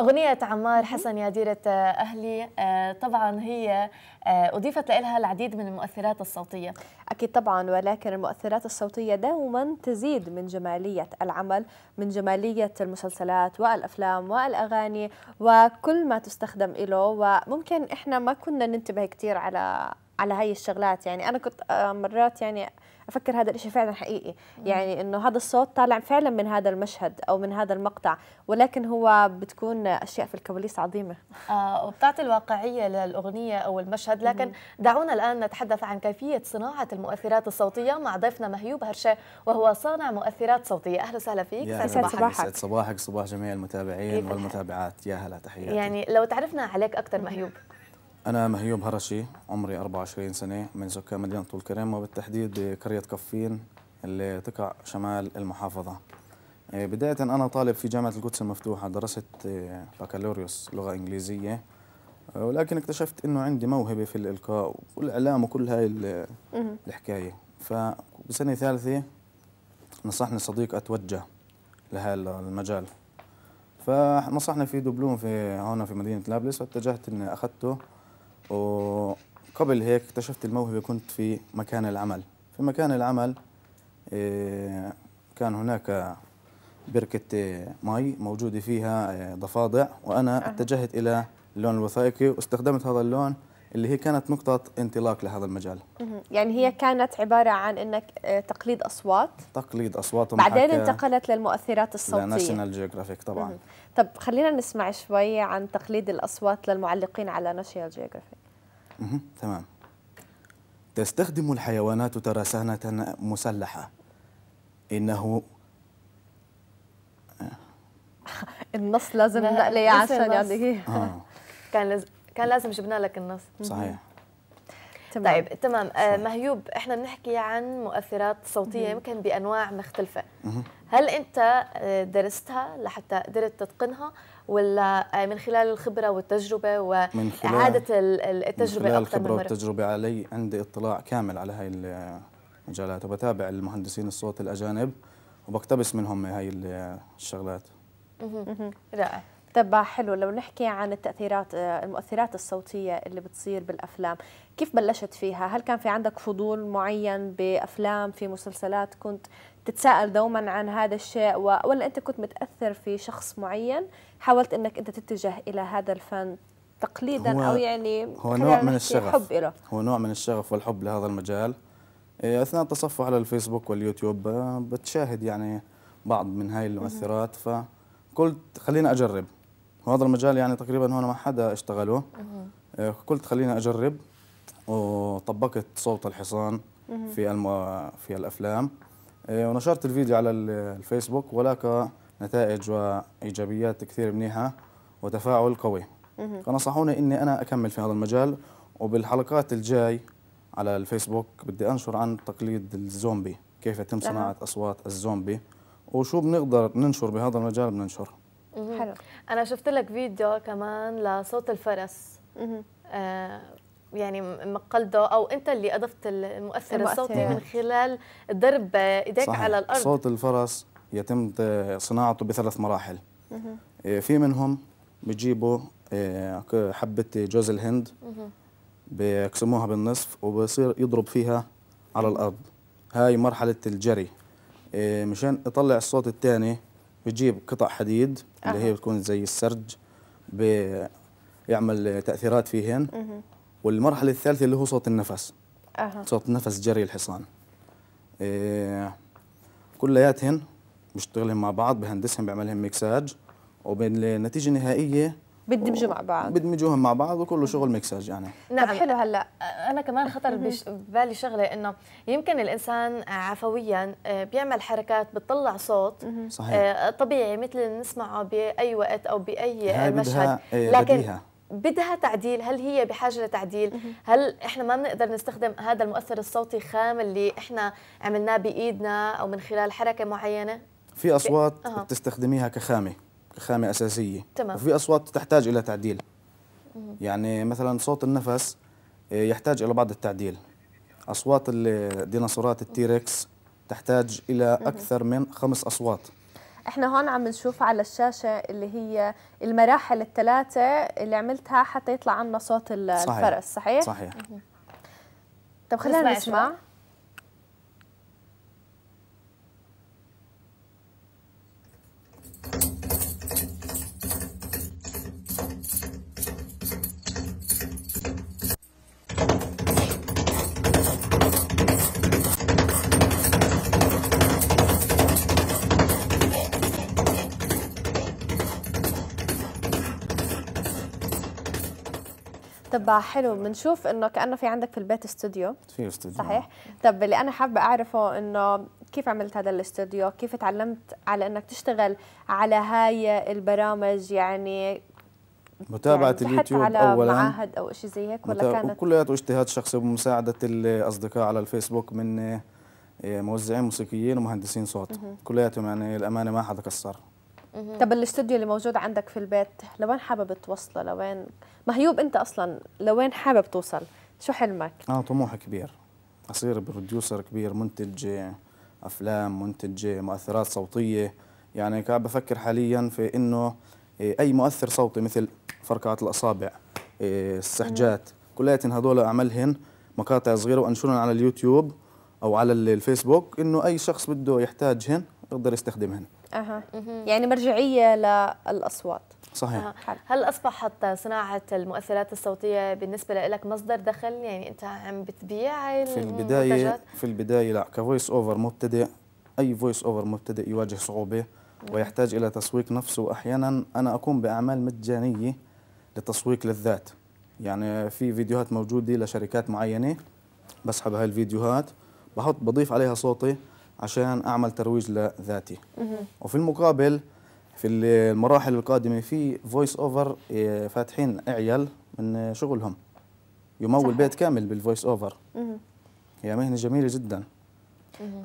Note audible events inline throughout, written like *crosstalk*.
أغنية عمار حسن يا ديرة آه، أهلي آه، طبعا هي آه، أضيفت لها العديد من المؤثرات الصوتية أكيد طبعا ولكن المؤثرات الصوتية دائما تزيد من جمالية العمل من جمالية المسلسلات والأفلام والأغاني وكل ما تستخدم إله وممكن إحنا ما كنا ننتبه كثير على على هاي الشغلات يعني انا كنت آه، مرات يعني افكر هذا الشيء فعلا حقيقي يعني انه هذا الصوت طالع فعلا من هذا المشهد او من هذا المقطع ولكن هو بتكون اشياء في الكواليس عظيمه آه وبتعطي الواقعيه للاغنيه او المشهد لكن دعونا الان نتحدث عن كيفيه صناعه المؤثرات الصوتيه مع ضيفنا مهيوب هرشه وهو صانع مؤثرات صوتيه اهلا وسهلا فيك يا صباحك. صباحك سعد صباحك صباح جميع المتابعين والمتابعات يا هلا تحياتي يعني لو تعرفنا عليك اكثر مهيوب أنا مهيوب هرشي عمري 24 سنة من سكان مدينة طول كرم وبالتحديد بقرية كفين اللي تقع شمال المحافظة آه، بداية أنا طالب في جامعة القدس المفتوحة درست آه، بكالوريوس لغة إنجليزية آه، ولكن اكتشفت أنه عندي موهبة في الإلقاء والإعلام وكل هاي الحكاية فبسنة ثالثة نصحني صديق أتوجه لهذا المجال فنصحني في دبلوم في هون في مدينة نابلس فاتجهت أني أخذته وقبل هيك اكتشفت الموهبة كنت في مكان العمل في مكان العمل إيه، كان هناك بركة مي موجودة فيها إيه، ضفادع وأنا اتجهت إلى اللون الوثائقي واستخدمت هذا اللون اللي هي كانت نقطة انطلاق لهذا المجال يعني هي كانت عبارة عن أنك آه، تقليد أصوات تقليد أصوات بعدين انتقلت للمؤثرات الصوتية لناشونال جيوغرافيك طبعا طب خلينا نسمع شوي عن تقليد الأصوات للمعلقين على ناشونال جيوغرافيك تمام تستخدم الحيوانات ترسانة مسلحة إنه آه. *laughs* النص لازم نقله عشان يعني آه. كان لازم كان لازم جبنا لك النص صحيح تمام. طيب تمام آه مهيوب احنا بنحكي عن مؤثرات صوتيه يمكن بانواع مختلفه هل انت آه، درستها لحتى قدرت تتقنها ولا آه، من خلال الخبره والتجربه واعاده التجربه من خلال الخبره والتجربه علي عندي اطلاع كامل على هاي المجالات وبتابع المهندسين الصوت الاجانب وبقتبس منهم هاي الشغلات رائع طب حلو لو نحكي عن التاثيرات آه، المؤثرات الصوتيه اللي بتصير بالافلام كيف بلشت فيها هل كان في عندك فضول معين بافلام في مسلسلات كنت تتساءل دوما عن هذا الشيء ولا انت كنت متاثر في شخص معين حاولت انك انت تتجه الى هذا الفن تقليدا او يعني هو نوع من الشغف حب إله. هو نوع من الشغف والحب لهذا المجال إيه، اثناء التصفح على الفيسبوك واليوتيوب آه، بتشاهد يعني بعض من هاي المؤثرات فقلت خليني اجرب وهذا المجال يعني تقريبا هون ما حدا اشتغله آه، قلت خليني اجرب وطبقت صوت الحصان في المو... في الافلام آه، ونشرت الفيديو على الفيسبوك ولاقى نتائج وايجابيات كثير منيحه وتفاعل قوي فنصحوني اني انا اكمل في هذا المجال وبالحلقات الجاي على الفيسبوك بدي انشر عن تقليد الزومبي كيف يتم صناعه اصوات الزومبي وشو بنقدر ننشر بهذا المجال بننشره حلو انا شفت لك فيديو كمان لصوت الفرس آه، يعني مقلده او انت اللي اضفت المؤثر الصوتي من خلال ضرب ايديك على الارض صوت الفرس يتم صناعته بثلاث مراحل آه، في منهم بجيبوا آه، حبة جوز الهند بيقسموها بالنصف وبصير يضرب فيها على الأرض هاي مرحلة الجري مشان يطلع الصوت الثاني بيجيب قطع حديد أه. اللي هي بتكون زي السرج بيعمل تاثيرات فيهن أه. والمرحله الثالثه اللي هو صوت النفس أه. صوت نفس جري الحصان إيه كلياتهن بشتغلهم مع بعض بهندسهم بعملهم ميكساج وبالنتيجه النهائيه بتدمجوا مع بعض بدمجوهم مع بعض وكله شغل مكسج يعني نعم طب حلو هلا انا كمان خطر ببالي شغله انه يمكن الانسان عفويا آه، بيعمل حركات بتطلع صوت صحيح. آه، طبيعي مثل اللي نسمعه باي وقت او باي مشهد إيه، لكن بديها. بدها تعديل هل هي بحاجه لتعديل هل احنا ما بنقدر نستخدم هذا المؤثر الصوتي خام اللي احنا عملناه بايدنا او من خلال حركه معينه في اصوات بتستخدميها كخامه خامه اساسيه تمام. وفي اصوات تحتاج الى تعديل يعني مثلا صوت النفس آه، يحتاج الى بعض التعديل اصوات الديناصورات التيركس تحتاج الى اكثر من خمس اصوات احنا هون عم نشوف على الشاشة اللي هي المراحل الثلاثة اللي عملتها حتى يطلع عنا صوت الفرس صحيح؟ صحيح, صحيح. طب خلينا نسمع طب حلو بنشوف انه كانه في عندك في البيت استوديو في استوديو صحيح طب اللي انا حابه اعرفه انه كيف عملت هذا الاستوديو كيف تعلمت على انك تشتغل على هاي البرامج يعني متابعة يعني اليوتيوب على أولا معاهد أو شيء زي هيك ولا كانت كلياته اجتهاد شخصي ومساعدة الأصدقاء على الفيسبوك من موزعين موسيقيين ومهندسين صوت كلياتهم يعني الأمانة ما حدا كسر طب الاستوديو اللي موجود عندك في البيت لوين حابب توصله لوين مهيوب انت اصلا لوين حابب توصل شو حلمك اه طموحي كبير اصير بروديوسر كبير منتج افلام منتج مؤثرات صوتيه يعني كان بفكر حاليا في انه إيه، اي مؤثر صوتي مثل فرقعه الاصابع إيه، السحجات كلياتهم هذول اعملهن مقاطع صغيره وانشرهم على اليوتيوب او على الفيسبوك انه اي شخص بده يحتاجهن يقدر يستخدمهن أه. يعني مرجعية للأصوات صحيح أه. هل أصبحت صناعة المؤثرات الصوتية بالنسبة لك مصدر دخل يعني أنت عم بتبيع في البداية في البداية لا كفويس أوفر مبتدئ أي فويس أوفر مبتدئ يواجه صعوبة ويحتاج إلى تسويق نفسه وأحيانا أنا أقوم بأعمال مجانية لتسويق للذات يعني في فيديوهات موجودة لشركات معينة بسحب هاي الفيديوهات بحط بضيف عليها صوتي عشان اعمل ترويج لذاتي وفي المقابل في المراحل القادمه في فويس اوفر إيه، فاتحين عيال من شغلهم يمول صحيح. بيت كامل بالفويس اوفر هي مهنه جميله جدا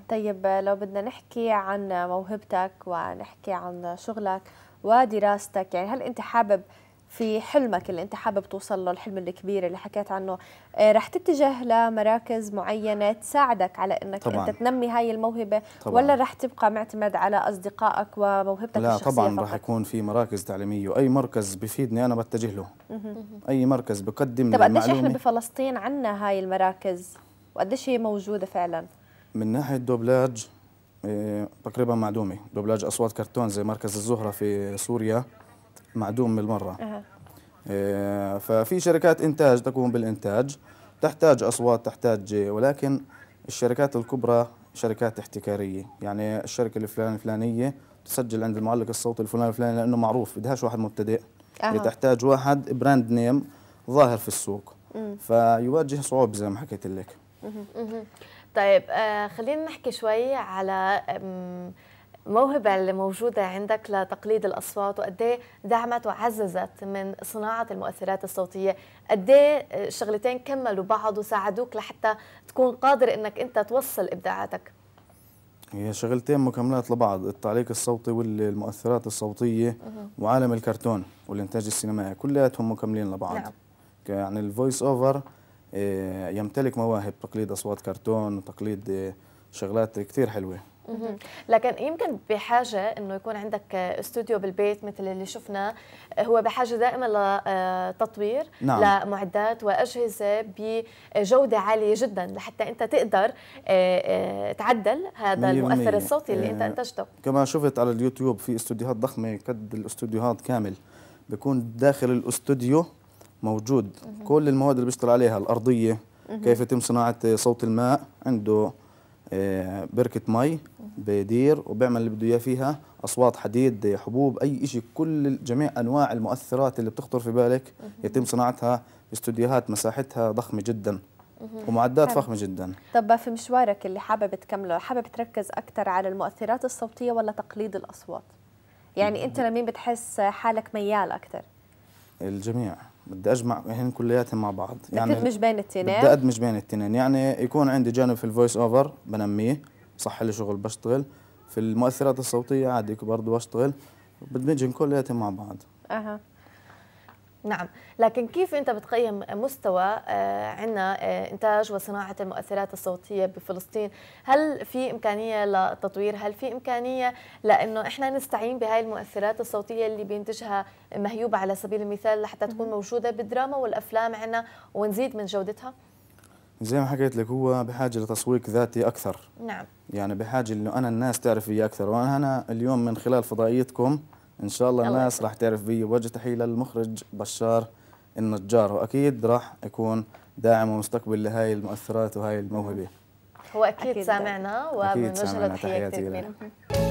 طيب لو بدنا نحكي عن موهبتك ونحكي عن شغلك ودراستك يعني هل انت حابب في حلمك اللي انت حابب توصل له الحلم الكبير اللي حكيت عنه آه، رح تتجه لمراكز معينه تساعدك على انك طبعاً. انت تنمي هاي الموهبه طبعاً. ولا رح تبقى معتمد على اصدقائك وموهبتك لا الشخصيه طبعا فقط. رح يكون في مراكز تعليميه واي مركز بفيدني انا بتجه له اي مركز بقدم طب قديش احنا بفلسطين عنا هاي المراكز وقديش هي موجوده فعلا من ناحيه دوبلاج آه، تقريبا معدومه دوبلاج اصوات كرتون زي مركز الزهره في سوريا معدوم من المرة أه. ففي شركات إنتاج تقوم بالإنتاج تحتاج أصوات تحتاج ولكن الشركات الكبرى شركات احتكارية يعني الشركة الفلان الفلانية تسجل عند المعلق الصوتي الفلاني الفلاني لأنه معروف بدهاش واحد مبتدئ أه. تحتاج واحد براند نيم ظاهر في السوق مم. فيواجه صعوبة زي ما حكيت لك مم. مم. طيب آه خلينا نحكي شوي على الموهبة اللي موجودة عندك لتقليد الأصوات وقد إيه دعمت وعززت من صناعة المؤثرات الصوتية قد إيه شغلتين كملوا بعض وساعدوك لحتى تكون قادر أنك أنت توصل إبداعاتك هي شغلتين مكملات لبعض التعليق الصوتي والمؤثرات الصوتية وعالم الكرتون والإنتاج السينمائي كلياتهم مكملين لبعض نعم. يعني الفويس أوفر آه، يمتلك مواهب تقليد أصوات كرتون وتقليد آه، شغلات كثير حلوة لكن يمكن بحاجه انه يكون عندك استوديو بالبيت مثل اللي شفنا هو بحاجه دائما لتطوير آه، نعم. لمعدات واجهزه بجوده عاليه جدا لحتى انت تقدر آه، آه، تعدل هذا المؤثر الصوتي اللي انت انتجته كما شفت على اليوتيوب في استوديوهات ضخمه قد الاستوديوهات كامل بيكون داخل الاستوديو موجود مه. كل المواد اللي بيشتغل عليها الارضيه مه. كيف يتم صناعه صوت الماء عنده بركه مي بيدير وبيعمل اللي بده اياه فيها اصوات حديد حبوب اي شيء كل جميع انواع المؤثرات اللي بتخطر في بالك يتم صناعتها باستديوهات مساحتها ضخمه جدا ومعدات فخمه جدا طب في مشوارك اللي حابب تكمله حابب تركز اكثر على المؤثرات الصوتيه ولا تقليد الاصوات يعني انت لمين بتحس حالك ميال اكثر الجميع بدي اجمع هن كلياتهم مع بعض يعني بدي ادمج بين التنين بدي ادمج بين التنين يعني يكون عندي جانب في الفويس اوفر بنميه صح لي شغل بشتغل في المؤثرات الصوتيه عادي برضه بشتغل بدمجهم كلياتهم مع بعض اها نعم لكن كيف انت بتقيم مستوى آه، عندنا آه، انتاج وصناعه المؤثرات الصوتيه بفلسطين هل في امكانيه للتطوير هل في امكانيه لانه احنا نستعين بهاي المؤثرات الصوتيه اللي بينتجها مهيوب على سبيل المثال لحتى تكون موجوده بالدراما والافلام عندنا ونزيد من جودتها زي ما حكيت لك هو بحاجه لتسويق ذاتي اكثر نعم يعني بحاجه انه انا الناس تعرف بي اكثر وانا أنا اليوم من خلال فضائيتكم ان شاء الله الناس راح تعرف بي وجه تحيه للمخرج بشار النجار واكيد راح يكون داعم ومستقبل لهاي المؤثرات وهاي الموهبه هو اكيد, أكيد سامعنا ومن له تحيه كثير كبيره